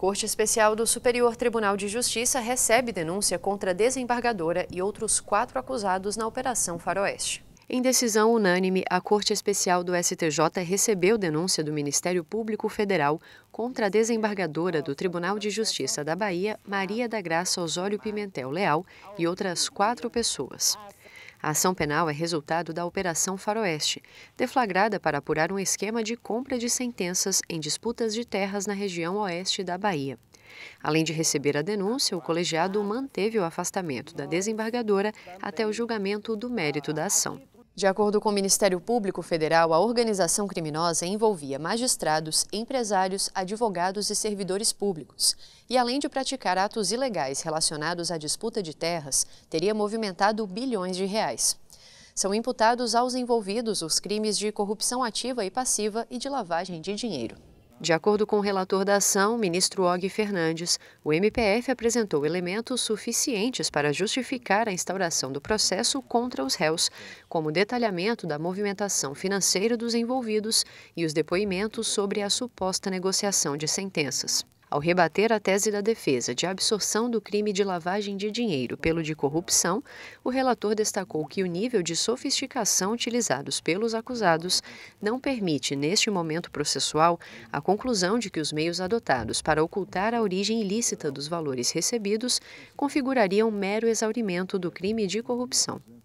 Corte Especial do Superior Tribunal de Justiça recebe denúncia contra a desembargadora e outros quatro acusados na Operação Faroeste. Em decisão unânime, a Corte Especial do STJ recebeu denúncia do Ministério Público Federal contra a desembargadora do Tribunal de Justiça da Bahia, Maria da Graça Osório Pimentel Leal, e outras quatro pessoas. A ação penal é resultado da Operação Faroeste, deflagrada para apurar um esquema de compra de sentenças em disputas de terras na região oeste da Bahia. Além de receber a denúncia, o colegiado manteve o afastamento da desembargadora até o julgamento do mérito da ação. De acordo com o Ministério Público Federal, a organização criminosa envolvia magistrados, empresários, advogados e servidores públicos. E além de praticar atos ilegais relacionados à disputa de terras, teria movimentado bilhões de reais. São imputados aos envolvidos os crimes de corrupção ativa e passiva e de lavagem de dinheiro. De acordo com o relator da ação, ministro Og Fernandes, o MPF apresentou elementos suficientes para justificar a instauração do processo contra os réus, como detalhamento da movimentação financeira dos envolvidos e os depoimentos sobre a suposta negociação de sentenças ao rebater a tese da defesa de absorção do crime de lavagem de dinheiro pelo de corrupção, o relator destacou que o nível de sofisticação utilizados pelos acusados não permite, neste momento processual, a conclusão de que os meios adotados para ocultar a origem ilícita dos valores recebidos configurariam mero exaurimento do crime de corrupção.